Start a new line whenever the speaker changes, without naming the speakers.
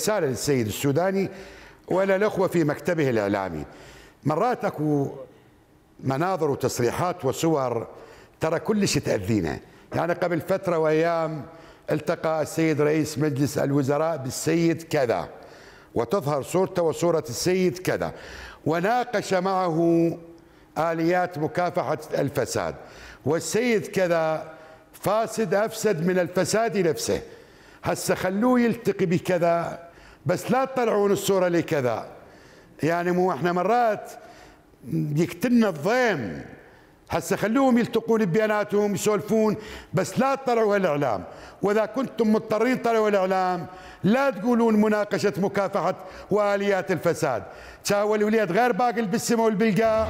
رسالة للسيد السوداني ولا الأخوة في مكتبه الإعلامي مرات أكو مناظر وتصريحات وصور ترى كلش تأذينا يعني قبل فترة وأيام التقى السيد رئيس مجلس الوزراء بالسيد كذا وتظهر صورته وصورة السيد كذا وناقش معه آليات مكافحة الفساد والسيد كذا فاسد أفسد من الفساد نفسه هسه خلوه يلتقي بكذا بس لا تطلعون الصوره لي كذا يعني مو احنا مرات يقتلنا الضيم هسه خلوهم يلتقون ببياناتهم يسولفون بس لا تطلعوا الاعلام واذا كنتم مضطرين تطلعوا الاعلام لا تقولون مناقشه مكافحه واليات الفساد تساوي الوليد غير باقي البسمه والبلقاء